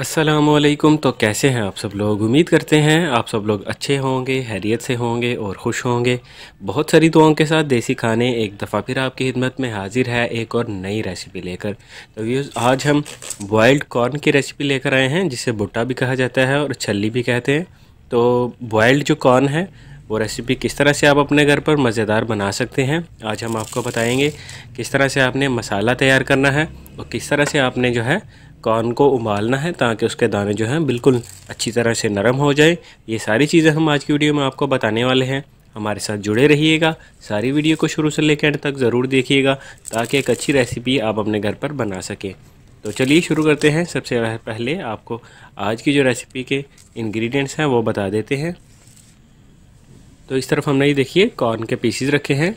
असलम तो कैसे हैं आप सब लोग उम्मीद करते हैं आप सब लोग अच्छे होंगे हैरियत से होंगे और ख़ुश होंगे बहुत सारी दुआओं के साथ देसी खाने एक दफ़ा फिर आपकी खिदमत में हाजिर है एक और नई रेसिपी लेकर तो व्यूज़ आज हम बॉयल्ड कॉर्न की रेसिपी लेकर आए हैं जिसे भुट्टा भी कहा जाता है और छली भी कहते हैं तो बॉयल्ड जो कॉर्न है वो रेसिपी किस तरह से आप अपने घर पर मज़ेदार बना सकते हैं आज हम आपको बताएँगे किस तरह से आपने मसाला तैयार करना है और किस तरह से आपने जो है कॉर्न को उबालना है ताकि उसके दाने जो हैं बिल्कुल अच्छी तरह से नरम हो जाए ये सारी चीज़ें हम आज की वीडियो में आपको बताने वाले हैं हमारे साथ जुड़े रहिएगा सारी वीडियो को शुरू से लेकर एंड तक ज़रूर देखिएगा ताकि एक अच्छी रेसिपी आप अपने घर पर बना सकें तो चलिए शुरू करते हैं सबसे पहले आपको आज की जो रेसिपी के इंग्रेडिएंट्स हैं वो बता देते हैं तो इस तरफ हमने ये देखिए कॉर्न के पीसीज रखे हैं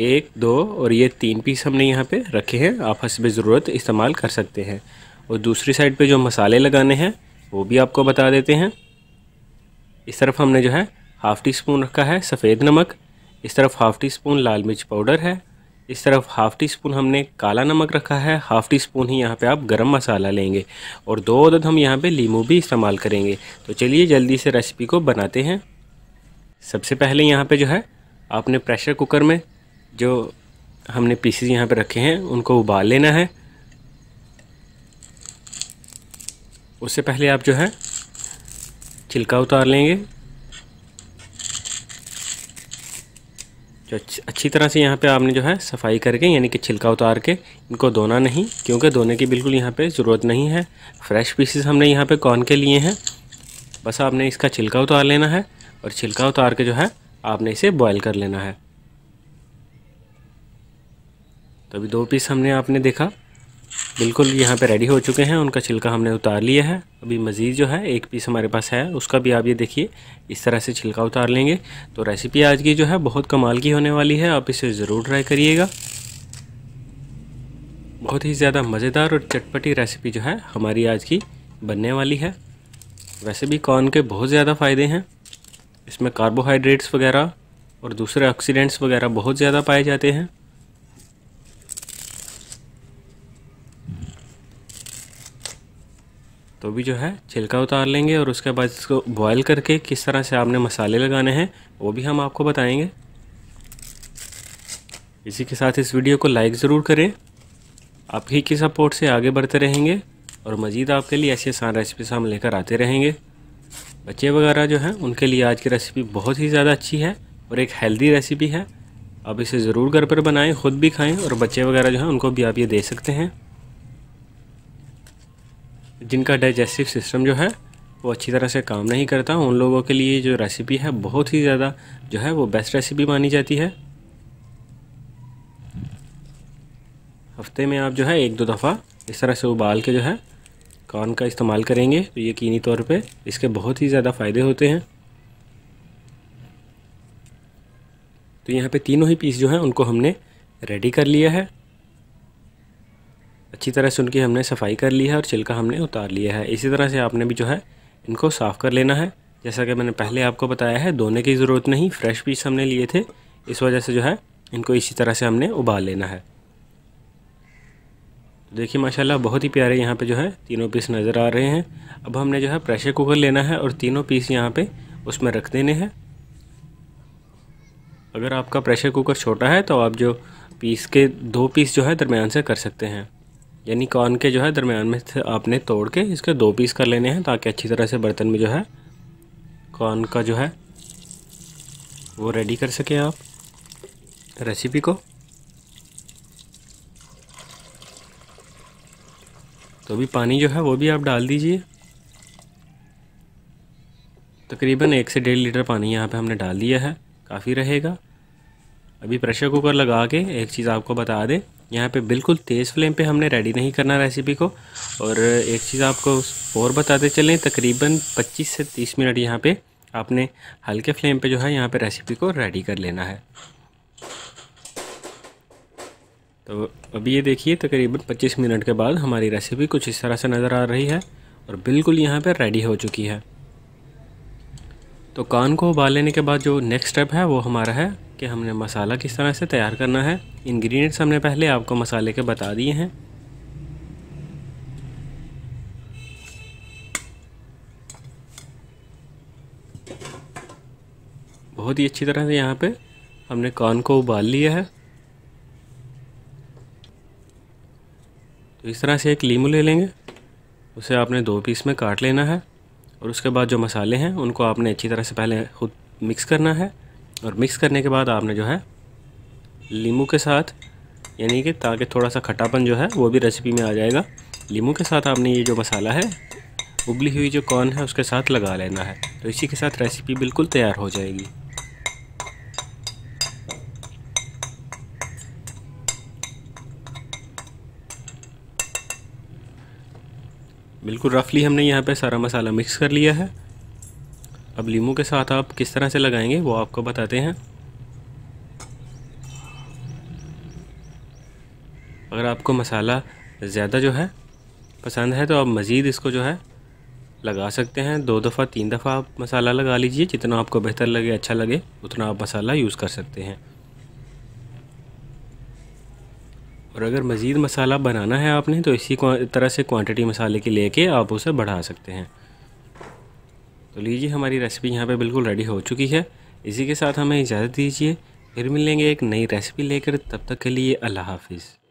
एक दो और ये तीन पीस हमने यहाँ पे रखे हैं आप हसब ज़रूरत इस्तेमाल कर सकते हैं और दूसरी साइड पे जो मसाले लगाने हैं वो भी आपको बता देते हैं इस तरफ हमने जो है हाफ़ टी स्पून रखा है सफ़ेद नमक इस तरफ हाफ़ टी स्पून लाल मिर्च पाउडर है इस तरफ हाफ़ टी स्पून हमने काला नमक रखा है हाफ़ टी स्पून ही यहाँ पे आप गरम मसाला लेंगे और दो अदद हम यहाँ पे लीमू भी इस्तेमाल करेंगे तो चलिए जल्दी से रेसिपी को बनाते हैं सबसे पहले यहाँ पे जो है आपने प्रेशर कुकर में जो हमने पीसीज यहाँ पे रखे हैं उनको उबाल लेना है उससे पहले आप जो है छिलका उतार लेंगे जो अच्छी तरह से यहाँ पे आपने जो है सफाई करके यानी कि छिलका उतार के इनको धोना नहीं क्योंकि धोने की बिल्कुल यहाँ पे ज़रूरत नहीं है फ्रेश पीसेस हमने यहाँ पे कॉर्न के लिए हैं बस आपने इसका छिलका उतार लेना है और छिलका उतार के जो है आपने इसे बॉयल कर लेना है तो अभी दो पीस हमने आपने देखा बिल्कुल यहाँ पे रेडी हो चुके हैं उनका छिलका हमने उतार लिया है अभी मज़ीद जो है एक पीस हमारे पास है उसका भी आप ये देखिए इस तरह से छिलका उतार लेंगे तो रेसिपी आज की जो है बहुत कमाल की होने वाली है आप इसे ज़रूर ट्राई करिएगा बहुत ही ज़्यादा मज़ेदार और चटपटी रेसिपी जो है हमारी आज की बनने वाली है वैसे भी कॉर्न के बहुत ज़्यादा फ़ायदे हैं इसमें कार्बोहाइड्रेट्स वगैरह और दूसरे ऑक्सीडेंट्स वगैरह बहुत ज़्यादा पाए जाते हैं तो अभी जो है छिलका उतार लेंगे और उसके बाद इसको बॉयल करके किस तरह से आपने मसाले लगाने हैं वो भी हम आपको बताएंगे इसी के साथ इस वीडियो को लाइक ज़रूर करें आप ही की सपोर्ट से आगे बढ़ते रहेंगे और मज़ीद आपके लिए ऐसी आसान रेसिपीज हम लेकर आते रहेंगे बच्चे वगैरह जो हैं उनके लिए आज की रेसिपी बहुत ही ज़्यादा अच्छी है और एक हेल्दी रेसिपी है आप इसे ज़रूर घर पर बनाएं खुद भी खाएं और बच्चे वगैरह जो हैं उनको भी आप ये दे सकते हैं जिनका डाइजेस्टिव सिस्टम जो है वो अच्छी तरह से काम नहीं करता उन लोगों के लिए जो रेसिपी है बहुत ही ज़्यादा जो है वो बेस्ट रेसिपी मानी जाती है हफ्ते में आप जो है एक दो दफ़ा इस तरह से उबाल के जो है कॉर्न का इस्तेमाल करेंगे तो यकीनी तौर पे इसके बहुत ही ज़्यादा फ़ायदे होते हैं तो यहाँ पे तीनों ही पीस जो है उनको हमने रेडी कर लिया है अच्छी तरह से उनकी हमने सफाई कर ली है और छिलका हमने उतार लिया है इसी तरह से आपने भी जो है इनको साफ़ कर लेना है जैसा कि मैंने पहले आपको बताया है धोने की ज़रूरत नहीं फ्रेश पीस हमने लिए थे इस वजह से जो है इनको इसी तरह से हमने उबाल लेना है देखिए माशाल्लाह बहुत ही प्यारे यहाँ पे जो है तीनों पीस नज़र आ रहे हैं अब हमने जो है प्रेशर कुकर लेना है और तीनों पीस यहाँ पे उसमें रख देने हैं अगर आपका प्रेशर कुकर छोटा है तो आप जो पीस के दो पीस जो है दरमियान से कर सकते हैं यानी कॉर्न के जो है दरमियान में से आपने तोड़ के इसके दो पीस कर लेने हैं ताकि अच्छी तरह से बर्तन में जो है कॉर्न का जो है वो रेडी कर सकें आप रेसिपी को तो अभी पानी जो है वो भी आप डाल दीजिए तकरीबन एक से डेढ़ लीटर पानी यहाँ पे हमने डाल दिया है काफ़ी रहेगा अभी प्रेशर कुकर लगा के एक चीज़ आपको बता दें यहाँ पे बिल्कुल तेज़ फ्लेम पे हमने रेडी नहीं करना रेसिपी को और एक चीज़ आपको और बताते चलें तकरीबन 25 से 30 मिनट यहाँ पे आपने हल्के फ्लेम पे जो है यहाँ पे रेसिपी को रेडी कर लेना है तो अभी ये देखिए तकरीबन 25 मिनट के बाद हमारी रेसिपी कुछ इस तरह से नज़र आ रही है और बिल्कुल यहाँ पर रेडी हो चुकी है तो कान को उबाल लेने के बाद जो नेक्स्ट स्टेप है वो हमारा है कि हमने मसाला किस तरह से तैयार करना है इंग्रेडिएंट्स हमने पहले आपको मसाले के बता दिए हैं बहुत ही अच्छी तरह से यहाँ पे हमने कॉर्न को उबाल लिया है तो इस तरह से एक लीमू ले लेंगे उसे आपने दो पीस में काट लेना है और उसके बाद जो मसाले हैं उनको आपने अच्छी तरह से पहले खुद मिक्स करना है और मिक्स करने के बाद आपने जो है लीमू के साथ यानी कि ताकि थोड़ा सा खट्टापन जो है वो भी रेसिपी में आ जाएगा लीमू के साथ आपने ये जो मसाला है उबली हुई जो कॉर्न है उसके साथ लगा लेना है तो इसी के साथ रेसिपी बिल्कुल तैयार हो जाएगी बिल्कुल रफली हमने यहाँ पे सारा मसाला मिक्स कर लिया है अब लीमू के साथ आप किस तरह से लगाएंगे वो आपको बताते हैं अगर आपको मसाला ज़्यादा जो है पसंद है तो आप मज़ीद इसको जो है लगा सकते हैं दो दफ़ा तीन दफ़ा आप मसाला लगा लीजिए जितना आपको बेहतर लगे अच्छा लगे उतना आप मसाला यूज़ कर सकते हैं और अगर मज़ीद मसाला बनाना है आपने तो इसी तरह से क्वांटिटी मसाले की लेके आप उसे बढ़ा सकते हैं तो लीजिए हमारी रेसिपी यहाँ पे बिल्कुल रेडी हो चुकी है इसी के साथ हमें इजाज़त दीजिए फिर मिलेंगे एक नई रेसिपी लेकर तब तक के लिए अल्लाह हाफिज़